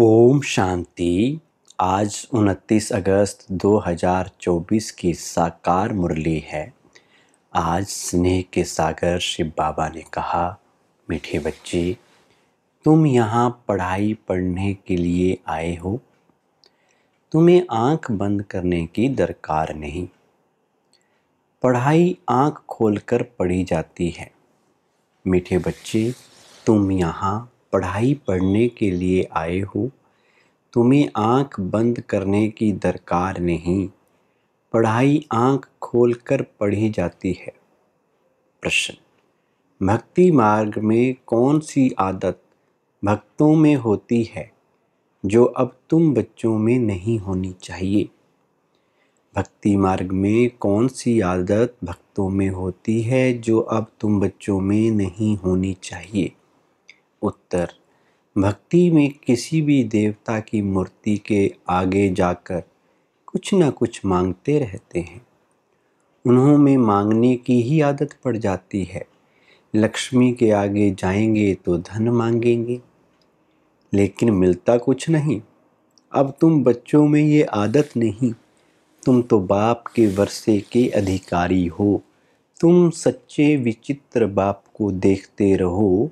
ओम शांति आज 29 अगस्त 2024 की साकार मुरली है आज स्नेह के सागर शिव बाबा ने कहा मीठे बच्चे तुम यहाँ पढ़ाई पढ़ने के लिए आए हो तुम्हें आंख बंद करने की दरकार नहीं पढ़ाई आंख खोलकर पढ़ी जाती है मीठे बच्चे तुम यहाँ पढ़ाई पढ़ने के लिए आए हो तुम्हें आंख बंद करने की दरकार नहीं पढ़ाई आंख खोलकर पढ़ी जाती है प्रश्न भक्ति मार्ग में कौन सी आदत भक्तों में होती है जो अब तुम बच्चों में नहीं होनी चाहिए भक्ति मार्ग में कौन सी आदत भक्तों में होती है जो अब तुम बच्चों में नहीं होनी चाहिए उत्तर भक्ति में किसी भी देवता की मूर्ति के आगे जाकर कुछ ना कुछ मांगते रहते हैं उन्हों में मांगने की ही आदत पड़ जाती है लक्ष्मी के आगे जाएंगे तो धन मांगेंगे लेकिन मिलता कुछ नहीं अब तुम बच्चों में ये आदत नहीं तुम तो बाप के वर्षे के अधिकारी हो तुम सच्चे विचित्र बाप को देखते रहो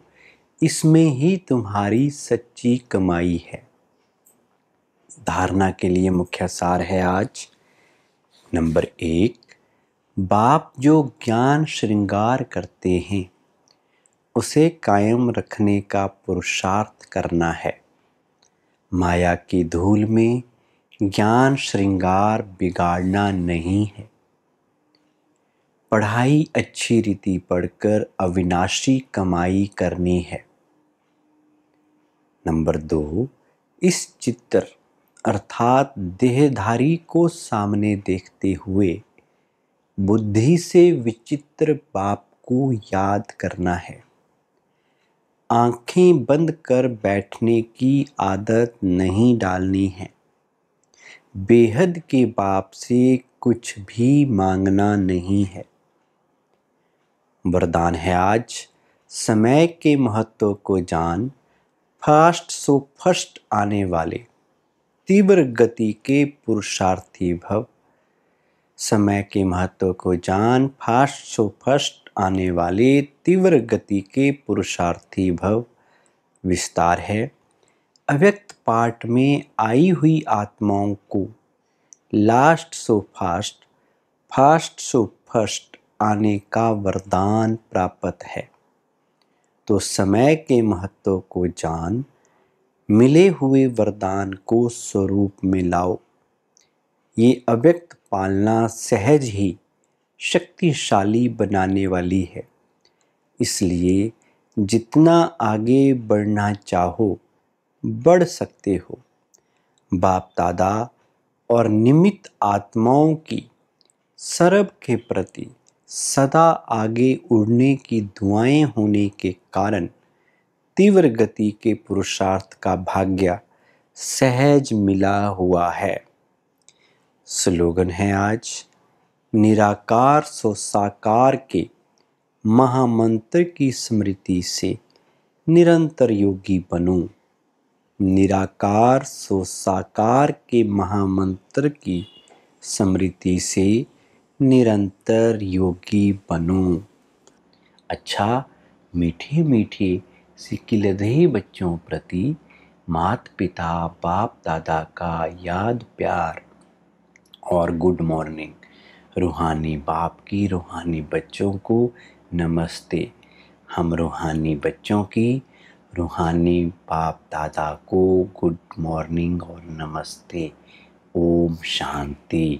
इसमें ही तुम्हारी सच्ची कमाई है धारणा के लिए मुख्य सार है आज नंबर एक बाप जो ज्ञान श्रृंगार करते हैं उसे कायम रखने का पुरुषार्थ करना है माया की धूल में ज्ञान श्रृंगार बिगाड़ना नहीं है पढ़ाई अच्छी रीति पढ़कर अविनाशी कमाई करनी है नंबर दो इस चित्र अर्थात देहधारी को सामने देखते हुए बुद्धि से विचित्र बाप को याद करना है आंखें बंद कर बैठने की आदत नहीं डालनी है बेहद के बाप से कुछ भी मांगना नहीं है वरदान है आज समय के महत्व को जान फास्ट सो फर्स्ट आने वाले तीव्र गति के पुरुषार्थी भव समय के महत्व को जान फास्ट सो फर्स्ट आने वाले तीव्र गति के पुरुषार्थी भव विस्तार है अव्यक्त पाठ में आई हुई आत्माओं को last so fast fast so first आने का वरदान प्राप्त है तो समय के महत्व को जान मिले हुए वरदान को स्वरूप में लाओ ये अव्यक्त पालना सहज ही शक्तिशाली बनाने वाली है इसलिए जितना आगे बढ़ना चाहो बढ़ सकते हो बाप दादा और निमित आत्माओं की सरब के प्रति सदा आगे उड़ने की दुआएं होने के कारण तीव्र गति के पुरुषार्थ का भाग्य सहज मिला हुआ है स्लोगन है आज निराकार सो साकार के महामंत्र की स्मृति से निरंतर योगी बनूं। निराकार सो साकार के महामंत्र की स्मृति से निरंतर योगी बनूं अच्छा मीठे मीठे सिकिलधे बच्चों प्रति मात पिता बाप दादा का याद प्यार और गुड मॉर्निंग रूहानी बाप की रूहानी बच्चों को नमस्ते हम रूहानी बच्चों की रूहानी बाप दादा को गुड मॉर्निंग और नमस्ते ओम शांति